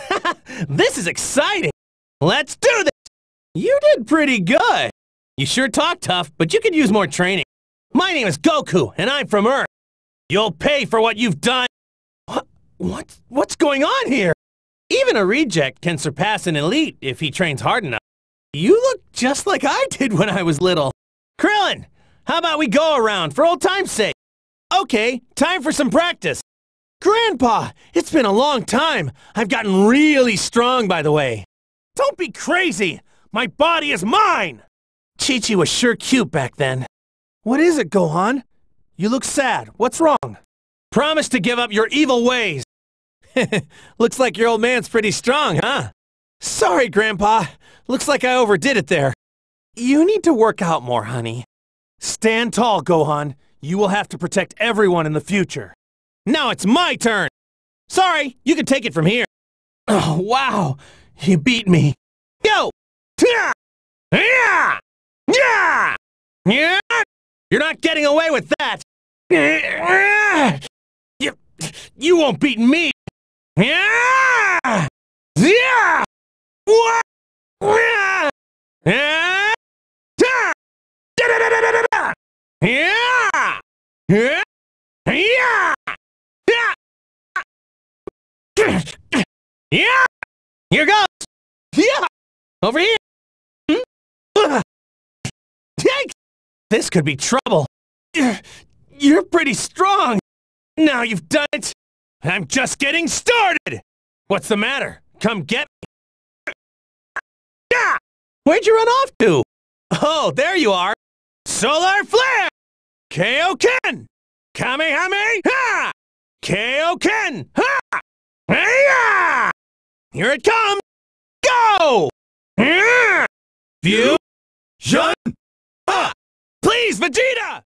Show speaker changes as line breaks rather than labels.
this is exciting! Let's do this! You did pretty good! You sure talk tough, but you could use more training. My name is Goku, and I'm from Earth. You'll pay for what you've done! What? what what's going on here? Even a reject can surpass an elite if he trains hard enough. You look just like I did when I was little. Krillin, how about we go around for old time's sake? Okay, time for some practice. Grandpa, it's been a long time. I've gotten really strong, by the way. Don't be crazy! My body is mine! Chi-Chi was sure cute back then. What is it, Gohan? You look sad. What's wrong? Promise to give up your evil ways. Looks like your old man's pretty strong, huh? Sorry, Grandpa. Looks like I overdid it there. You need to work out more, honey. Stand tall, Gohan. You will have to protect everyone in the future. Now it's my turn! Sorry, you can take it from here.
Oh, wow! You beat me. Go! Yeah! Yeah! Yeah! Yeah! You're not getting away with that! You, you won't beat me! Yeah! Yeah! What? Yeah! Yeah! Yeah. Yeah! Yeah! Yeah! Yeah! Here goes! Yeah! Over here! Hmm? Yikes! This could be trouble. You're pretty strong! Now you've done it! I'm just getting started! What's the matter? Come get me! Yeah! Where'd you run off to? Oh, there you are! Solar Flare! K.O. Ken! Kamehameha! K.O. Ken! Ha! Here it comes! Go! View! Shut up! Please, Vegeta!